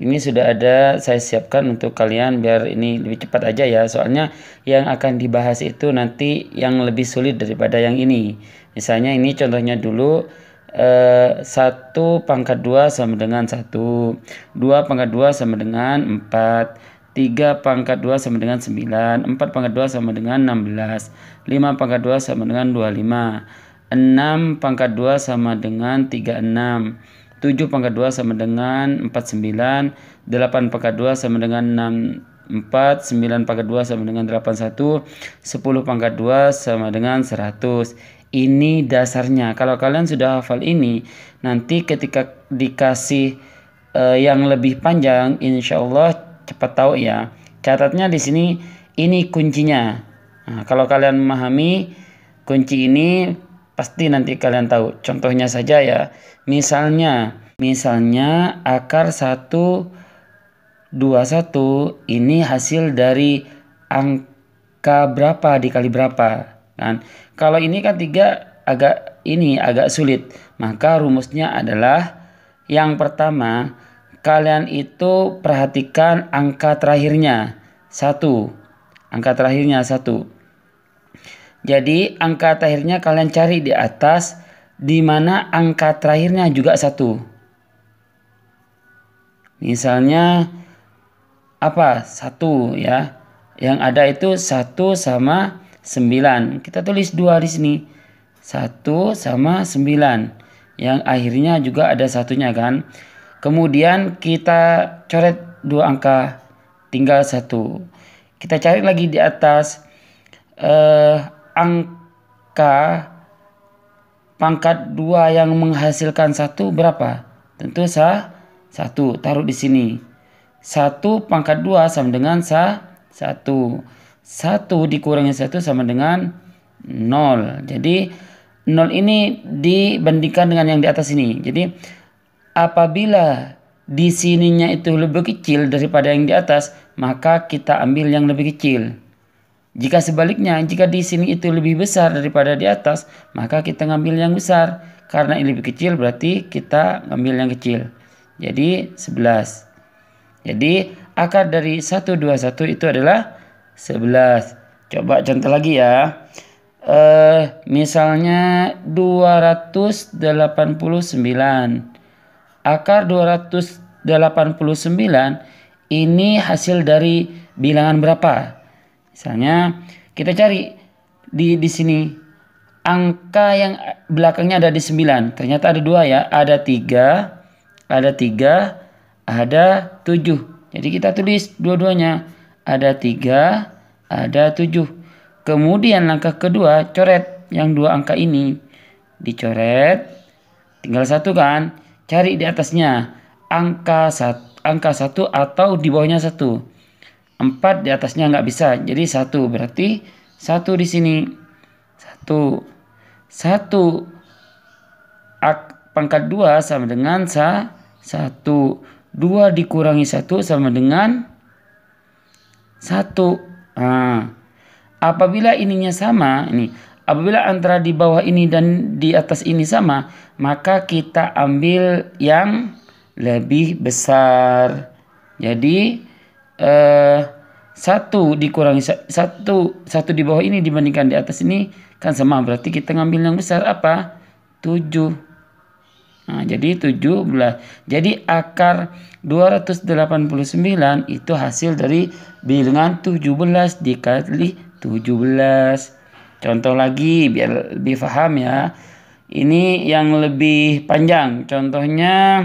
ini sudah ada saya siapkan untuk kalian biar ini lebih cepat aja ya soalnya yang akan dibahas itu nanti yang lebih sulit daripada yang ini misalnya ini contohnya dulu eh, 1 pangkat 2 sama dengan 1 2 pangkat 2 sama dengan 4 3 pangkat 2 sama dengan 9 4 pangkat 2 sama dengan 16 5 pangkat 2 sama dengan 25 6 pangkat 2 sama dengan 36 7 pangkat 2 sama dengan 49 8 pangkat 2 sama dengan 64 9 pangkat 2 sama dengan 81 10 pangkat 2 sama dengan 100 ini dasarnya. Kalau kalian sudah hafal ini, nanti ketika dikasih uh, yang lebih panjang, insya Allah cepat tahu ya. Catatnya di sini, ini kuncinya. Nah, kalau kalian memahami kunci ini, Pasti nanti kalian tahu. Contohnya saja ya, misalnya, misalnya akar 1, 1 ini hasil dari angka berapa dikali berapa. Kan? Kalau ini kan 3 agak ini agak sulit. Maka rumusnya adalah yang pertama, kalian itu perhatikan angka terakhirnya. Satu. Angka terakhirnya satu. Jadi angka terakhirnya kalian cari di atas di mana angka terakhirnya juga satu. Misalnya apa? Satu ya. Yang ada itu satu sama sembilan. Kita tulis dua di sini. Satu sama sembilan. Yang akhirnya juga ada satunya kan. Kemudian kita coret dua angka. Tinggal satu. Kita cari lagi di atas. Eh, angka pangkat 2 yang menghasilkan satu berapa? Tentu sah satu taruh di sini. Satu pangkat 2 sama dengan sah satu. Satu dikurangi satu sama dengan nol. Jadi nol ini dibandingkan dengan yang di atas ini. Jadi apabila di sininya itu lebih kecil daripada yang di atas, maka kita ambil yang lebih kecil. Jika sebaliknya, jika di sini itu lebih besar daripada di atas, maka kita ngambil yang besar. Karena ini lebih kecil, berarti kita ngambil yang kecil. Jadi 11. Jadi akar dari 1, 2, 1 itu adalah 11. Coba contoh lagi ya. Eh, misalnya 289. Akar 289 ini hasil dari bilangan berapa? Misalnya kita cari di di sini angka yang belakangnya ada di 9. Ternyata ada dua ya, ada tiga, ada tiga, ada tujuh. Jadi kita tulis dua-duanya. Ada tiga, ada tujuh. Kemudian langkah kedua coret yang dua angka ini. Dicoret, tinggal satu kan? Cari di atasnya angka satu, angka satu atau di bawahnya satu. 4 di atasnya nggak bisa. Jadi satu berarti satu di sini. Satu. Satu pangkat 2 sama dengan 1. satu. 2 dikurangi satu sama dengan satu. Nah, apabila ininya sama, ini apabila antara di bawah ini dan di atas ini sama, maka kita ambil yang lebih besar. Jadi eh, satu dikurangi satu satu di bawah ini dibandingkan di atas ini kan sama berarti kita ngambil yang besar apa 7 nah, jadi 17 jadi akar 289 itu hasil dari bilangan 17 dikali 17 contoh lagi biar lebih paham ya ini yang lebih panjang contohnya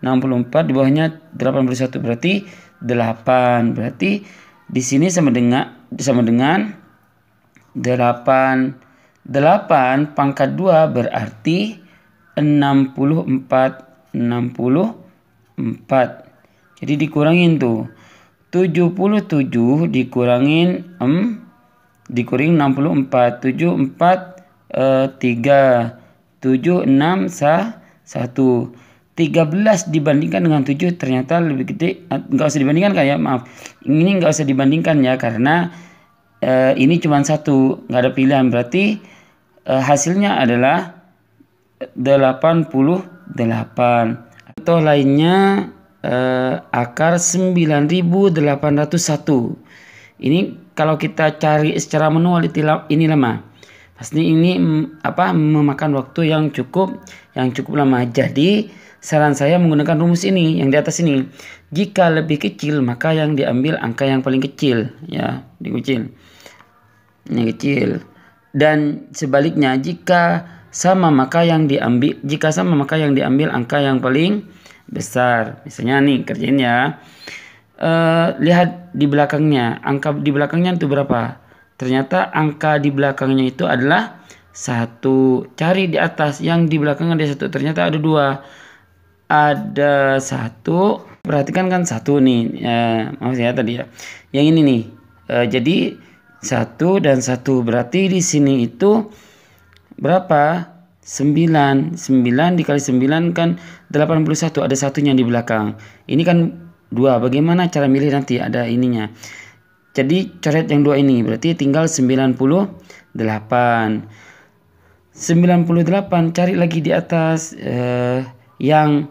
64 di bawahnya 81 berarti 8 berarti di sini sama dengan sama dengan 8 8 pangkat 2 berarti 64 64 jadi dikurangin tuh 77 dikurangin em dikurangin 64 74 eh, 3 7 6 1 13 dibandingkan dengan 7 ternyata lebih gede nggak usah dibandingkan kayak ya, maaf ini nggak usah dibandingkan ya karena e, ini cuma satu nggak ada pilihan berarti e, hasilnya adalah 88 atau lainnya e, akar 9801 ini kalau kita cari secara manual ini lama pasti ini mm, apa memakan waktu yang cukup yang cukup lama jadi Saran saya menggunakan rumus ini yang di atas ini. Jika lebih kecil maka yang diambil angka yang paling kecil ya, dikucil. Ini kecil. Dan sebaliknya jika sama maka yang diambil jika sama maka yang diambil angka yang paling besar. Misalnya nih kerjain ya. e, lihat di belakangnya, angka di belakangnya itu berapa? Ternyata angka di belakangnya itu adalah satu. Cari di atas yang di belakangnya ada satu. Ternyata ada dua ada satu perhatikan kan satu nih eh, maaf saya tadi ya yang ini nih e, jadi satu dan satu berarti di sini itu berapa Sembilan, sembilan dikali sembilan kan delapan puluh satu. ada satunya di belakang ini kan dua bagaimana cara milih nanti ada ininya jadi coret yang dua ini berarti tinggal sembilan sembilan puluh delapan, puluh delapan. cari lagi di atas eh, yang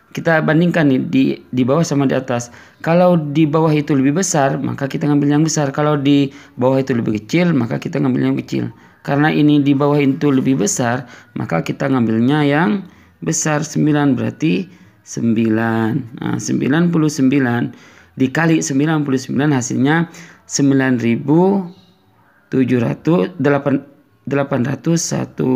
kita bandingkan nih di di bawah sama di atas. Kalau di bawah itu lebih besar, maka kita ngambil yang besar. Kalau di bawah itu lebih kecil, maka kita ngambil yang kecil. Karena ini di bawah itu lebih besar, maka kita ngambilnya yang besar 9 berarti 9. Nah, 99 dikali 99 hasilnya 9700 satu.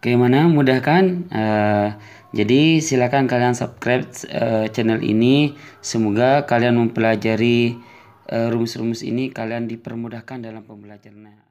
Bagaimana kan? Uh, eh, jadi silakan kalian subscribe uh, channel ini. Semoga kalian mempelajari eh, rumus-rumus uh, ini kalian dipermudahkan dalam pembelajarannya.